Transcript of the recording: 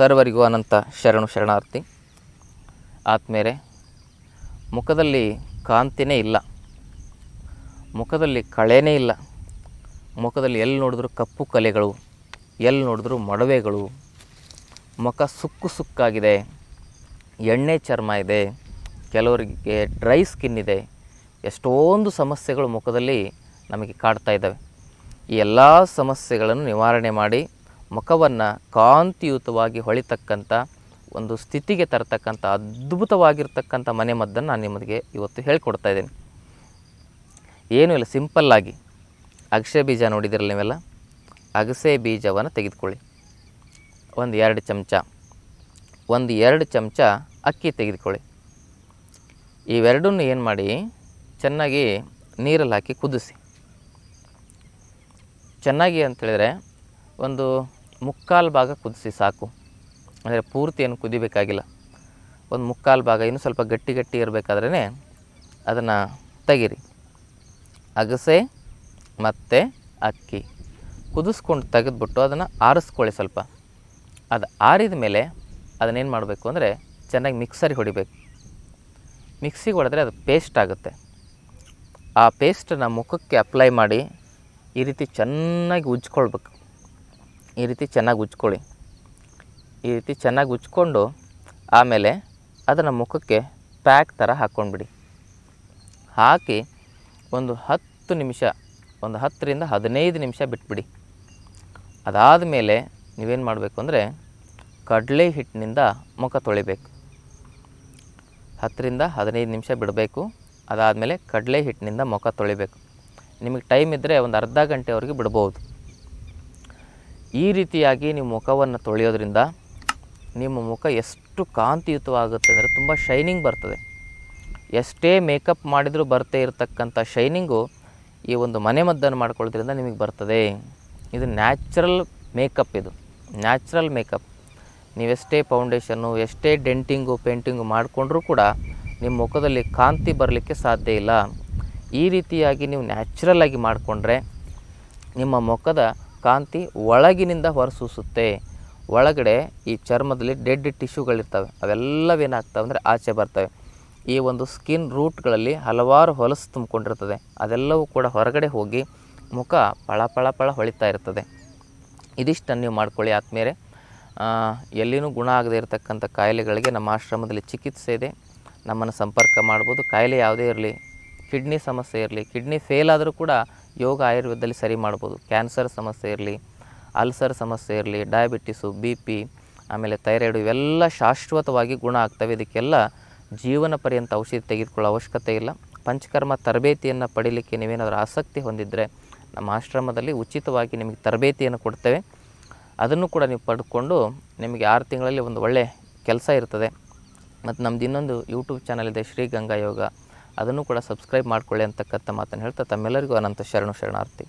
ಸರ್ವರಿಗೂ ಅನಂತ ಶರಣು ಶರಣಾರ್ಥಿ ಆತ್ಮೇರೆ ಮುಖದಲ್ಲಿ ಕಾಂತಿನೇ ಇಲ್ಲ ಮುಖದಲ್ಲಿ ಕಳೆನೇ ಇಲ್ಲ ಮುಖದಲ್ಲಿ ಎಲ್ಲಿ ನೋಡಿದ್ರೂ ಕಪ್ಪು ಕಲೆಗಳು ಎಲ್ಲಿ ನೋಡಿದ್ರೂ ಮೊಡವೆಗಳು ಮುಖ ಸುಕ್ಕು ಸುಕ್ಕಾಗಿದೆ ಎಣ್ಣೆ ಚರ್ಮ ಇದೆ ಕೆಲವರಿಗೆ ಡ್ರೈ ಸ್ಕಿನ್ ಇದೆ ಎಷ್ಟೊಂದು ಸಮಸ್ಯೆಗಳು ಮುಖದಲ್ಲಿ ನಮಗೆ ಕಾಡ್ತಾ ಇದ್ದಾವೆ ಈ ಎಲ್ಲ ಸಮಸ್ಯೆಗಳನ್ನು ನಿವಾರಣೆ ಮಾಡಿ ಮುಖವನ್ನು ಕಾಂತಿಯುತವಾಗಿ ಹೊಳಿತಕ್ಕಂಥ ಒಂದು ಸ್ಥಿತಿಗೆ ತರತಕ್ಕಂಥ ಅದ್ಭುತವಾಗಿರ್ತಕ್ಕಂಥ ಮದ್ದನ್ನು ನಾನು ನಿಮಗೆ ಇವತ್ತು ಹೇಳ್ಕೊಡ್ತಾ ಇದ್ದೀನಿ ಏನೂ ಇಲ್ಲ ಸಿಂಪಲ್ಲಾಗಿ ಅಗಸೆ ಬೀಜ ನೋಡಿದಿರಲ್ಲ ನೀವೆಲ್ಲ ಅಗಸೆ ಬೀಜವನ್ನು ತೆಗೆದುಕೊಳ್ಳಿ ಒಂದು ಎರಡು ಚಮಚ ಒಂದು ಎರಡು ಚಮಚ ಅಕ್ಕಿ ತೆಗೆದುಕೊಳ್ಳಿ ಇವೆರಡನ್ನೂ ಏನು ಮಾಡಿ ಚೆನ್ನಾಗಿ ನೀರಲ್ಲಿ ಹಾಕಿ ಕುದಿಸಿ ಚೆನ್ನಾಗಿ ಅಂತೇಳಿದರೆ ಒಂದು ಮುಕ್ಕಾಲು ಭಾಗ ಕುದಿಸಿ ಸಾಕು ಅಂದರೆ ಪೂರ್ತಿ ಏನು ಕುದಿಬೇಕಾಗಿಲ್ಲ ಒಂದು ಮುಕ್ಕಾಲು ಭಾಗ ಇನ್ನೂ ಸ್ವಲ್ಪ ಗಟ್ಟಿ ಗಟ್ಟಿ ಇರಬೇಕಾದ್ರೇ ಅದನ್ನು ತೆಗೀರಿ ಅಗಸೆ ಮತ್ತು ಅಕ್ಕಿ ಕುದಿಸ್ಕೊಂಡು ತೆಗೆದ್ಬಿಟ್ಟು ಅದನ್ನು ಆರಿಸ್ಕೊಳ್ಳಿ ಸ್ವಲ್ಪ ಅದು ಆರಿದ ಮೇಲೆ ಅದನ್ನೇನು ಮಾಡಬೇಕು ಅಂದರೆ ಚೆನ್ನಾಗಿ ಮಿಕ್ಸರಿಗೆ ಹೊಡಿಬೇಕು ಮಿಕ್ಸಿಗೆ ಹೊಡೆದ್ರೆ ಅದು ಪೇಸ್ಟ್ ಆಗುತ್ತೆ ಆ ಪೇಸ್ಟನ್ನು ಮುಖಕ್ಕೆ ಅಪ್ಲೈ ಮಾಡಿ ಈ ರೀತಿ ಚೆನ್ನಾಗಿ ಉಜ್ಕೊಳ್ಬೇಕು ಈ ರೀತಿ ಚೆನ್ನಾಗಿ ಉಜ್ಕೊಳ್ಳಿ ಈ ರೀತಿ ಚೆನ್ನಾಗಿ ಉಜ್ಕೊಂಡು ಆಮೇಲೆ ಅದನ್ನು ಮುಖಕ್ಕೆ ಪ್ಯಾಕ್ ಥರ ಹಾಕ್ಕೊಂಡ್ಬಿಡಿ ಹಾಕಿ ಒಂದು ಹತ್ತು ನಿಮಿಷ ಒಂದು ಹತ್ತರಿಂದ ಹದಿನೈದು ನಿಮಿಷ ಬಿಟ್ಬಿಡಿ ಅದಾದ ಮೇಲೆ ನೀವೇನು ಮಾಡಬೇಕು ಅಂದರೆ ಕಡಲೆ ಹಿಟ್ಟಿನಿಂದ ಮುಖ ತೊಳಿಬೇಕು ಹತ್ತರಿಂದ ಹದಿನೈದು ನಿಮಿಷ ಬಿಡಬೇಕು ಅದಾದಮೇಲೆ ಕಡಲೆ ಹಿಟ್ಟಿನಿಂದ ಮುಖ ತೊಳಿಬೇಕು ನಿಮಗೆ ಟೈಮ್ ಇದ್ದರೆ ಒಂದು ಅರ್ಧ ಗಂಟೆವರೆಗೆ ಬಿಡ್ಬೋದು ಈ ರೀತಿಯಾಗಿ ನೀವು ಮುಖವನ್ನು ತೊಳೆಯೋದ್ರಿಂದ ನಿಮ್ಮ ಮುಖ ಎಷ್ಟು ಕಾಂತಿಯುತವಾಗುತ್ತೆ ಅಂದರೆ ತುಂಬ ಶೈನಿಂಗ್ ಬರ್ತದೆ ಎಷ್ಟೇ ಮೇಕಪ್ ಮಾಡಿದರೂ ಬರ್ತೇ ಇರತಕ್ಕಂಥ ಶೈನಿಂಗು ಈ ಒಂದು ಮನೆಮದ್ದನ್ನು ಮಾಡ್ಕೊಳ್ಳೋದ್ರಿಂದ ನಿಮಗೆ ಬರ್ತದೆ ಇದು ನ್ಯಾಚುರಲ್ ಮೇಕಪ್ ಇದು ನ್ಯಾಚುರಲ್ ಮೇಕಪ್ ನೀವೆಷ್ಟೇ ಫೌಂಡೇಶನ್ನು ಎಷ್ಟೇ ಡೆಂಟಿಂಗು ಪೇಂಟಿಂಗು ಮಾಡಿಕೊಂಡ್ರೂ ಕೂಡ ನಿಮ್ಮ ಮುಖದಲ್ಲಿ ಕಾಂತಿ ಬರಲಿಕ್ಕೆ ಸಾಧ್ಯ ಇಲ್ಲ ಈ ರೀತಿಯಾಗಿ ನೀವು ನ್ಯಾಚುರಲ್ ಆಗಿ ಮಾಡಿಕೊಂಡ್ರೆ ನಿಮ್ಮ ಮುಖದ ಕಾಂತಿ ಒಳಗಿನಿಂದ ಹೊರಸೂಸುತ್ತೆ ಒಳಗಡೆ ಈ ಚರ್ಮದಲ್ಲಿ ಡೆಡ್ ಟಿಶ್ಯೂಗಳಿರ್ತವೆ ಅವೆಲ್ಲವೇನಾಗ್ತವೆ ಅಂದರೆ ಆಚೆ ಬರ್ತವೆ ಈ ಒಂದು ಸ್ಕಿನ್ ರೂಟ್ಗಳಲ್ಲಿ ಹಲವಾರು ಹೊಲಸು ತುಂಬಿಕೊಂಡಿರ್ತದೆ ಅದೆಲ್ಲವೂ ಕೂಡ ಹೊರಗಡೆ ಹೋಗಿ ಮುಖ ಪಳ ಪಳ ಪಳ ಹೊಳಿತಾ ಇರ್ತದೆ ಇದಿಷ್ಟನ್ನು ನೀವು ಮಾಡ್ಕೊಳ್ಳಿ ಆದಮೇಲೆ ಎಲ್ಲಿನೂ ಗುಣ ಆಗದೇ ಇರತಕ್ಕಂಥ ಕಾಯಿಲೆಗಳಿಗೆ ನಮ್ಮ ಆಶ್ರಮದಲ್ಲಿ ಚಿಕಿತ್ಸೆ ಇದೆ ನಮ್ಮನ್ನು ಸಂಪರ್ಕ ಮಾಡ್ಬೋದು ಕಾಯಿಲೆ ಯಾವುದೇ ಇರಲಿ ಕಿಡ್ನಿ ಸಮಸ್ಯೆ ಇರಲಿ ಕಿಡ್ನಿ ಫೇಲ್ ಆದರೂ ಕೂಡ ಯೋಗ ಆಯುರ್ವೇದದಲ್ಲಿ ಸರಿ ಮಾಡ್ಬೋದು ಕ್ಯಾನ್ಸರ್ ಸಮಸ್ಯೆ ಇರಲಿ ಅಲ್ಸರ್ ಸಮಸ್ಯೆ ಇರಲಿ ಡಯಾಬಿಟಿಸು ಬಿ ಪಿ ಆಮೇಲೆ ಥೈರಾಯ್ಡ್ ಇವೆಲ್ಲ ಶಾಶ್ವತವಾಗಿ ಗುಣ ಆಗ್ತವೆ ಇದಕ್ಕೆಲ್ಲ ಜೀವನ ಪರ್ಯಂತ ಔಷಧಿ ತೆಗೆದುಕೊಳ್ಳೋ ಅವಶ್ಯಕತೆ ಇಲ್ಲ ಪಂಚಕರ್ಮ ತರಬೇತಿಯನ್ನು ಪಡೀಲಿಕ್ಕೆ ನೀವೇನಾದರೂ ಆಸಕ್ತಿ ಹೊಂದಿದ್ದರೆ ನಮ್ಮ ಆಶ್ರಮದಲ್ಲಿ ಉಚಿತವಾಗಿ ನಿಮಗೆ ತರಬೇತಿಯನ್ನು ಕೊಡ್ತೇವೆ ಅದನ್ನು ಕೂಡ ನೀವು ಪಡ್ಕೊಂಡು ನಿಮಗೆ ಆರು ತಿಂಗಳಲ್ಲಿ ಒಂದು ಒಳ್ಳೆಯ ಕೆಲಸ ಇರ್ತದೆ ಮತ್ತು ನಮ್ಮದು ಇನ್ನೊಂದು ಯೂಟ್ಯೂಬ್ ಚಾನಲ್ ಇದೆ ಶ್ರೀ ಗಂಗಾ ಯೋಗ ಅದನ್ನು ಕೂಡ ಸಬ್ಸ್ಕ್ರೈಬ್ ಮಾಡಿಕೊಳ್ಳಿ ಅಂತಕ್ಕಂಥ ಮಾತನ್ನು ಹೇಳ್ತಾ ತಮ್ಮೆಲ್ಲರಿಗೂ ಅನಂತ ಶರಣು ಶರಣಾರ್ಥಿ